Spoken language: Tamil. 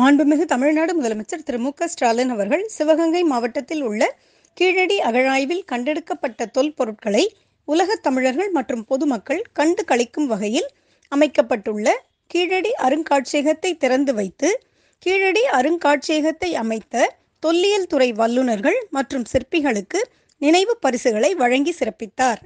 மாண்புமிகு தமிழ்நாடு முதலமைச்சர் திரு மு ஸ்டாலின் அவர்கள் சிவகங்கை மாவட்டத்தில் உள்ள கீழடி அகழாய்வில் கண்டெடுக்கப்பட்ட தொல்பொருட்களை உலகத் தமிழர்கள் மற்றும் பொதுமக்கள் கண்டு கழிக்கும் வகையில் அமைக்கப்பட்டுள்ள கீழடி அருங்காட்சியகத்தை திறந்து வைத்து கீழடி அருங்காட்சியகத்தை அமைத்த தொல்லியல் துறை வல்லுநர்கள் மற்றும் சிற்பிகளுக்கு நினைவு பரிசுகளை வழங்கி சிறப்பித்தார்